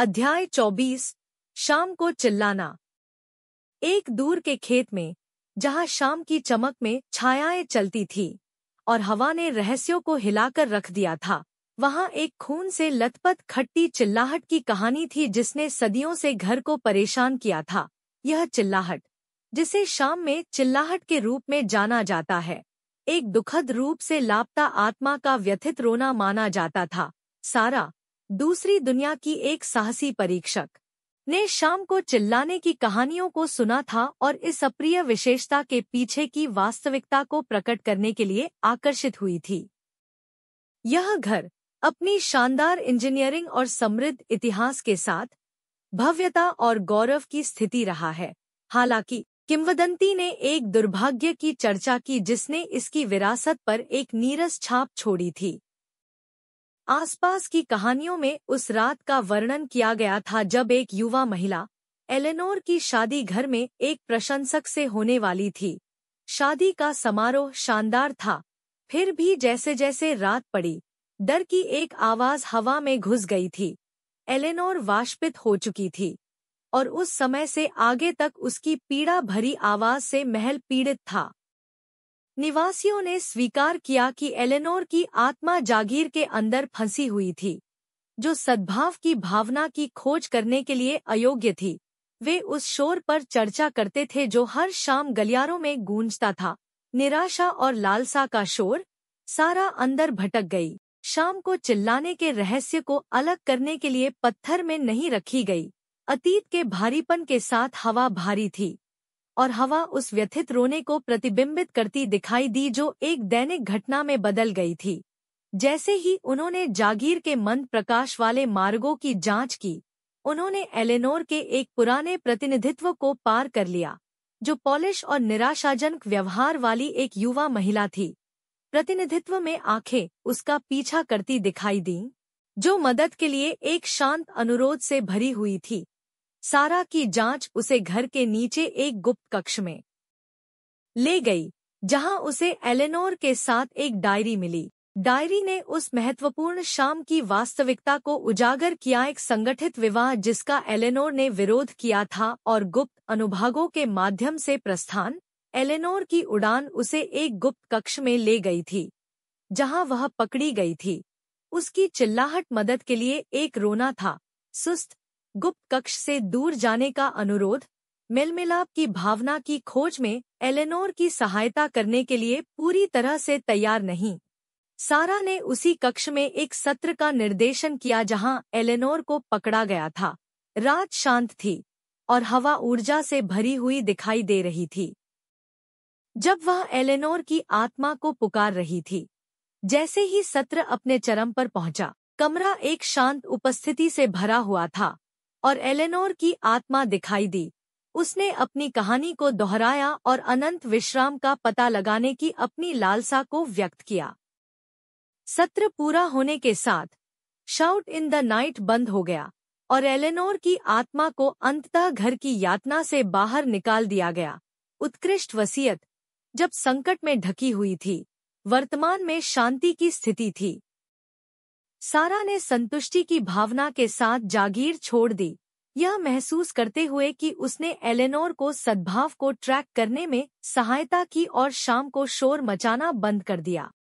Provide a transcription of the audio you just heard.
अध्याय 24 शाम को चिल्लाना एक दूर के खेत में जहां शाम की चमक में छायाएं चलती थी और हवा ने रहस्यों को हिलाकर रख दिया था वहां एक खून से लतपत खट्टी चिल्लाहट की कहानी थी जिसने सदियों से घर को परेशान किया था यह चिल्लाहट जिसे शाम में चिल्लाहट के रूप में जाना जाता है एक दुखद रूप से लापता आत्मा का व्यथित रोना माना जाता था सारा दूसरी दुनिया की एक साहसी परीक्षक ने शाम को चिल्लाने की कहानियों को सुना था और इस अप्रिय विशेषता के पीछे की वास्तविकता को प्रकट करने के लिए आकर्षित हुई थी यह घर अपनी शानदार इंजीनियरिंग और समृद्ध इतिहास के साथ भव्यता और गौरव की स्थिति रहा है हालांकि किंवदंती ने एक दुर्भाग्य की चर्चा की जिसने इसकी विरासत पर एक नीरस छाप छोड़ी थी आसपास की कहानियों में उस रात का वर्णन किया गया था जब एक युवा महिला एलेनोर की शादी घर में एक प्रशंसक से होने वाली थी शादी का समारोह शानदार था फिर भी जैसे जैसे रात पड़ी डर की एक आवाज हवा में घुस गई थी एलेनोर वाष्पित हो चुकी थी और उस समय से आगे तक उसकी पीड़ा भरी आवाज से महल पीड़ित था निवासियों ने स्वीकार किया कि एलेनोर की आत्मा जागीर के अंदर फंसी हुई थी जो सद्भाव की भावना की खोज करने के लिए अयोग्य थी वे उस शोर पर चर्चा करते थे जो हर शाम गलियारों में गूंजता था निराशा और लालसा का शोर सारा अंदर भटक गई शाम को चिल्लाने के रहस्य को अलग करने के लिए पत्थर में नहीं रखी गई अतीत के भारीपन के साथ हवा भारी थी और हवा उस व्यथित रोने को प्रतिबिंबित करती दिखाई दी जो एक दैनिक घटना में बदल गई थी जैसे ही उन्होंने जागीर के मंद प्रकाश वाले मार्गों की जांच की उन्होंने एलेनोर के एक पुराने प्रतिनिधित्व को पार कर लिया जो पॉलिश और निराशाजनक व्यवहार वाली एक युवा महिला थी प्रतिनिधित्व में आंखें उसका पीछा करती दिखाई दी जो मदद के लिए एक शांत अनुरोध से भरी हुई थी सारा की जांच उसे घर के नीचे एक गुप्त कक्ष में ले गई जहां उसे एलेनोर के साथ एक डायरी मिली डायरी ने उस महत्वपूर्ण शाम की वास्तविकता को उजागर किया एक संगठित विवाह जिसका एलेनोर ने विरोध किया था और गुप्त अनुभागों के माध्यम से प्रस्थान एलेनोर की उड़ान उसे एक गुप्त कक्ष में ले गई थी जहां वह पकड़ी गई थी उसकी चिल्लाहट मदद के लिए एक रोना था सुस्त गुप्त कक्ष से दूर जाने का अनुरोध मिलमिलाप की भावना की खोज में एलेनोर की सहायता करने के लिए पूरी तरह से तैयार नहीं सारा ने उसी कक्ष में एक सत्र का निर्देशन किया जहां एलेनोर को पकड़ा गया था रात शांत थी और हवा ऊर्जा से भरी हुई दिखाई दे रही थी जब वह एलेनोर की आत्मा को पुकार रही थी जैसे ही सत्र अपने चरम पर पहुंचा कमरा एक शांत उपस्थिति से भरा हुआ था और एलेनोर की आत्मा दिखाई दी उसने अपनी कहानी को दोहराया और अनंत विश्राम का पता लगाने की अपनी लालसा को व्यक्त किया सत्र पूरा होने के साथ शाउट इन द नाइट बंद हो गया और एलेनोर की आत्मा को अंततः घर की यातना से बाहर निकाल दिया गया उत्कृष्ट वसीयत जब संकट में ढकी हुई थी वर्तमान में शांति की स्थिति थी सारा ने संतुष्टि की भावना के साथ जागीर छोड़ दी यह महसूस करते हुए कि उसने एलेनोर को सद्भाव को ट्रैक करने में सहायता की और शाम को शोर मचाना बंद कर दिया